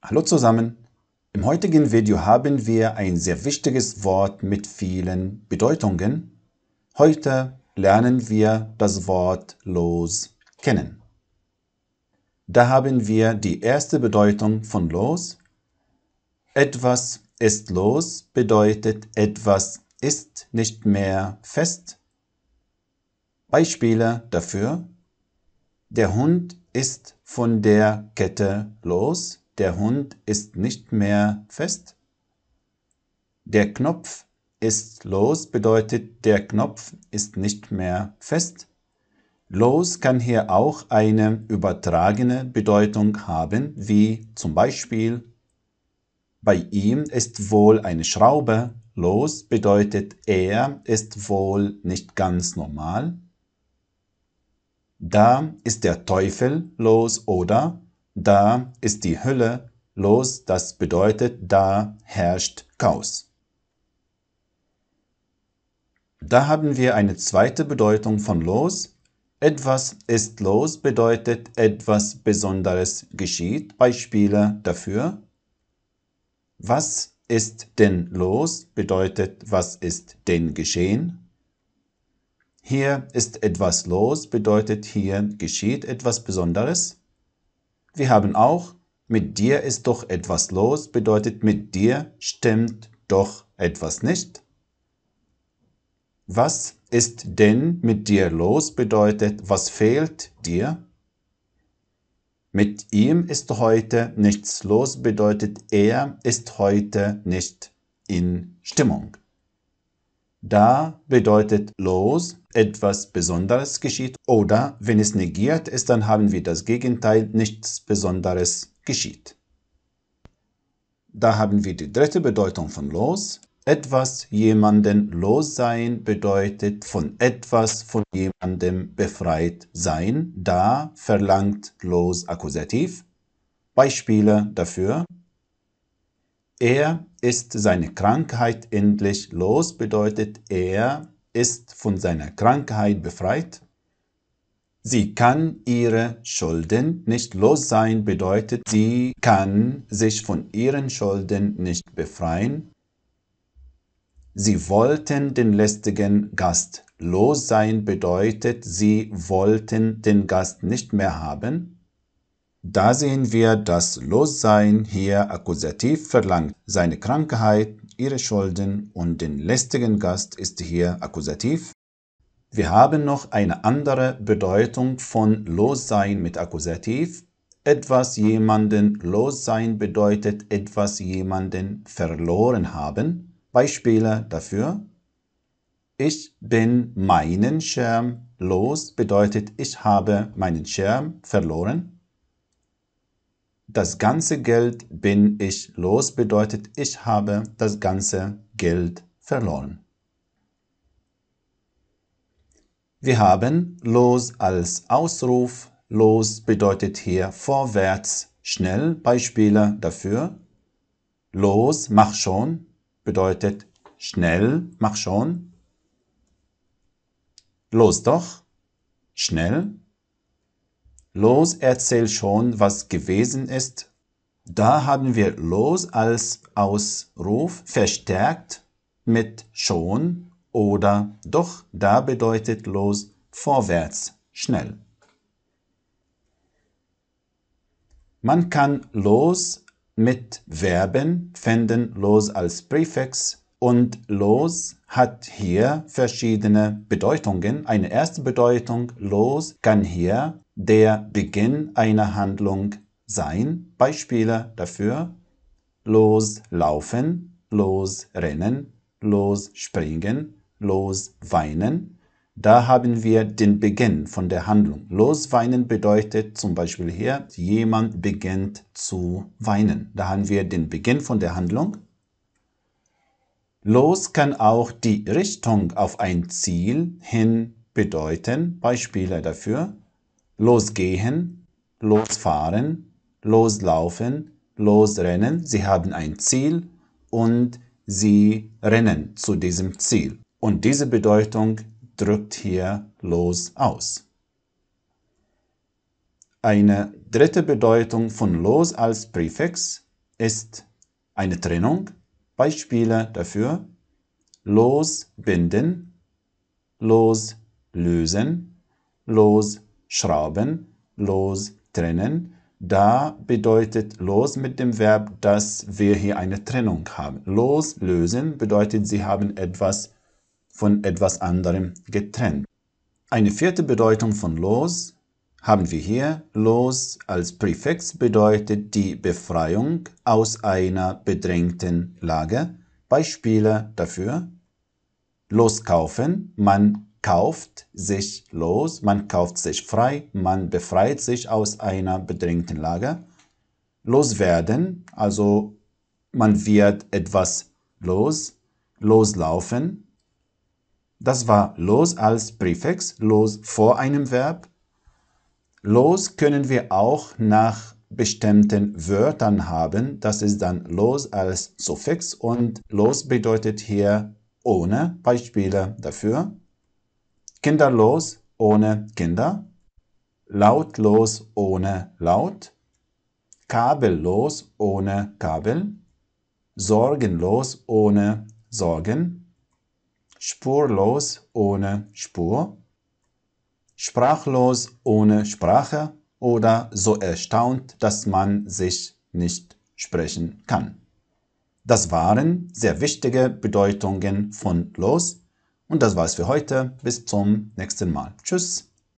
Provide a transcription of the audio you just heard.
Hallo zusammen! Im heutigen Video haben wir ein sehr wichtiges Wort mit vielen Bedeutungen. Heute lernen wir das Wort Los kennen. Da haben wir die erste Bedeutung von Los. Etwas ist los bedeutet etwas ist nicht mehr fest. Beispiele dafür. Der Hund ist von der Kette los. Der Hund ist nicht mehr fest. Der Knopf ist los bedeutet, der Knopf ist nicht mehr fest. Los kann hier auch eine übertragene Bedeutung haben, wie zum Beispiel bei ihm ist wohl eine Schraube los bedeutet, er ist wohl nicht ganz normal. Da ist der Teufel los oder da ist die Hölle los, das bedeutet, da herrscht Chaos. Da haben wir eine zweite Bedeutung von los. Etwas ist los bedeutet, etwas Besonderes geschieht. Beispiele dafür. Was ist denn los bedeutet, was ist denn geschehen? Hier ist etwas los bedeutet, hier geschieht etwas Besonderes. Wir haben auch mit dir ist doch etwas los, bedeutet mit dir stimmt doch etwas nicht. Was ist denn mit dir los, bedeutet was fehlt dir? Mit ihm ist heute nichts los, bedeutet er ist heute nicht in Stimmung. Da bedeutet los, etwas Besonderes geschieht oder wenn es negiert ist, dann haben wir das Gegenteil, nichts Besonderes geschieht. Da haben wir die dritte Bedeutung von los. Etwas jemanden los sein bedeutet von etwas von jemandem befreit sein. Da verlangt los Akkusativ. Beispiele dafür er ist seine Krankheit endlich los, bedeutet er ist von seiner Krankheit befreit. Sie kann ihre Schulden nicht los sein, bedeutet sie kann sich von ihren Schulden nicht befreien. Sie wollten den lästigen Gast los sein, bedeutet sie wollten den Gast nicht mehr haben. Da sehen wir, dass Lossein hier Akkusativ verlangt. Seine Krankheit, ihre Schulden und den lästigen Gast ist hier Akkusativ. Wir haben noch eine andere Bedeutung von Lossein mit Akkusativ. Etwas jemanden Lossein bedeutet etwas jemanden verloren haben. Beispiele dafür. Ich bin meinen Schirm los bedeutet ich habe meinen Schirm verloren das ganze Geld bin ich los bedeutet, ich habe das ganze Geld verloren. Wir haben los als Ausruf. Los bedeutet hier vorwärts, schnell. Beispiele dafür. Los, mach schon bedeutet schnell, mach schon. Los doch, schnell. Los erzählt schon, was gewesen ist. Da haben wir los als Ausruf verstärkt mit schon oder doch da bedeutet los vorwärts, schnell. Man kann los mit Verben finden, los als Präfix und los hat hier verschiedene Bedeutungen. Eine erste Bedeutung, los kann hier der Beginn einer Handlung sein. Beispiele dafür, loslaufen, losrennen, losspringen, losweinen. Da haben wir den Beginn von der Handlung. Losweinen bedeutet zum Beispiel hier, jemand beginnt zu weinen. Da haben wir den Beginn von der Handlung Los kann auch die Richtung auf ein Ziel hin bedeuten. Beispiele dafür. Losgehen, losfahren, loslaufen, losrennen. Sie haben ein Ziel und sie rennen zu diesem Ziel. Und diese Bedeutung drückt hier los aus. Eine dritte Bedeutung von los als Präfix ist eine Trennung. Beispiele dafür losbinden, loslösen, losschrauben, lostrennen. Da bedeutet los mit dem Verb, dass wir hier eine Trennung haben. Loslösen bedeutet, sie haben etwas von etwas anderem getrennt. Eine vierte Bedeutung von los haben wir hier. Los als Präfix bedeutet die Befreiung aus einer bedrängten Lage. Beispiele dafür. Loskaufen. Man kauft sich los, man kauft sich frei, man befreit sich aus einer bedrängten Lage. Loswerden, also man wird etwas los, loslaufen. Das war los als Präfix, los vor einem Verb Los können wir auch nach bestimmten Wörtern haben. Das ist dann los als Suffix und los bedeutet hier ohne. Beispiele dafür. Kinderlos ohne Kinder. Lautlos ohne Laut. Kabellos ohne Kabel. Sorgenlos ohne Sorgen. Spurlos ohne Spur sprachlos ohne Sprache oder so erstaunt, dass man sich nicht sprechen kann. Das waren sehr wichtige Bedeutungen von los und das war's für heute. Bis zum nächsten Mal. Tschüss.